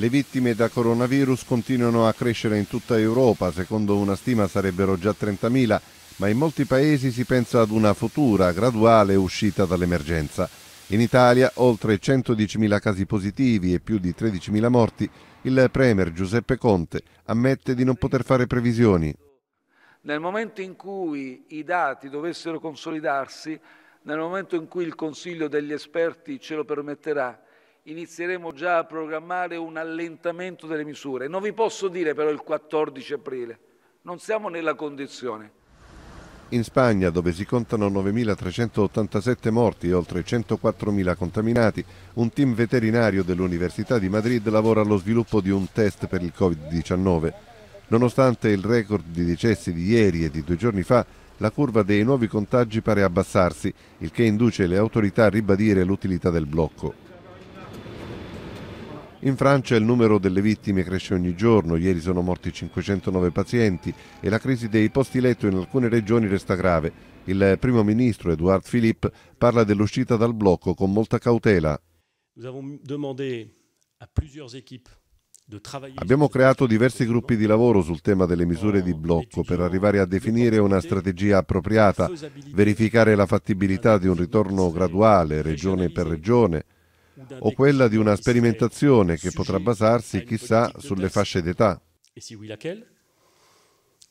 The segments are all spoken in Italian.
Le vittime da coronavirus continuano a crescere in tutta Europa, secondo una stima sarebbero già 30.000, ma in molti paesi si pensa ad una futura, graduale uscita dall'emergenza. In Italia oltre 110.000 casi positivi e più di 13.000 morti, il Premier Giuseppe Conte ammette di non poter fare previsioni. Nel momento in cui i dati dovessero consolidarsi, nel momento in cui il Consiglio degli esperti ce lo permetterà, inizieremo già a programmare un allentamento delle misure. Non vi posso dire però il 14 aprile, non siamo nella condizione. In Spagna, dove si contano 9.387 morti e oltre 104.000 contaminati, un team veterinario dell'Università di Madrid lavora allo sviluppo di un test per il Covid-19. Nonostante il record di decessi di ieri e di due giorni fa, la curva dei nuovi contagi pare abbassarsi, il che induce le autorità a ribadire l'utilità del blocco. In Francia il numero delle vittime cresce ogni giorno, ieri sono morti 509 pazienti e la crisi dei posti letto in alcune regioni resta grave. Il primo ministro Edouard Philippe parla dell'uscita dal blocco con molta cautela. Abbiamo creato diversi gruppi di lavoro sul tema delle misure di blocco per arrivare a definire una strategia appropriata, verificare la fattibilità di un ritorno graduale regione per regione, o quella di una sperimentazione che potrà basarsi, chissà, sulle fasce d'età. E se oui,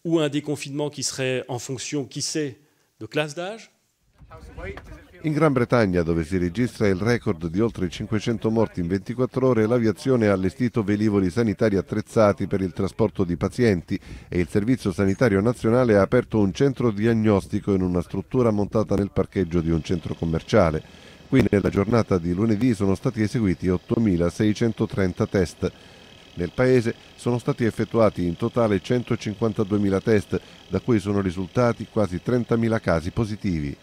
O un déconfinement qui serait en fonction, qui sait, de classe d'âge. In Gran Bretagna, dove si registra il record di oltre 500 morti in 24 ore, l'aviazione ha allestito velivoli sanitari attrezzati per il trasporto di pazienti e il Servizio Sanitario Nazionale ha aperto un centro diagnostico in una struttura montata nel parcheggio di un centro commerciale. Qui nella giornata di lunedì sono stati eseguiti 8.630 test. Nel paese sono stati effettuati in totale 152.000 test, da cui sono risultati quasi 30.000 casi positivi.